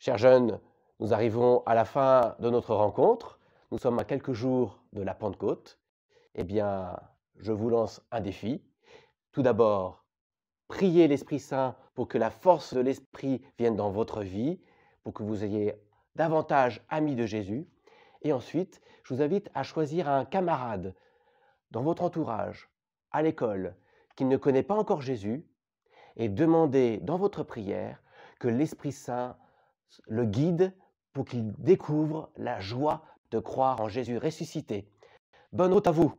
Chers jeunes, nous arrivons à la fin de notre rencontre. Nous sommes à quelques jours de la Pentecôte. Eh bien, je vous lance un défi. Tout d'abord, priez l'Esprit Saint pour que la force de l'Esprit vienne dans votre vie, pour que vous ayez davantage amis de Jésus. Et ensuite, je vous invite à choisir un camarade dans votre entourage, à l'école, qui ne connaît pas encore Jésus, et demandez dans votre prière que l'Esprit Saint le guide pour qu'il découvre la joie de croire en Jésus ressuscité. Bonne route à vous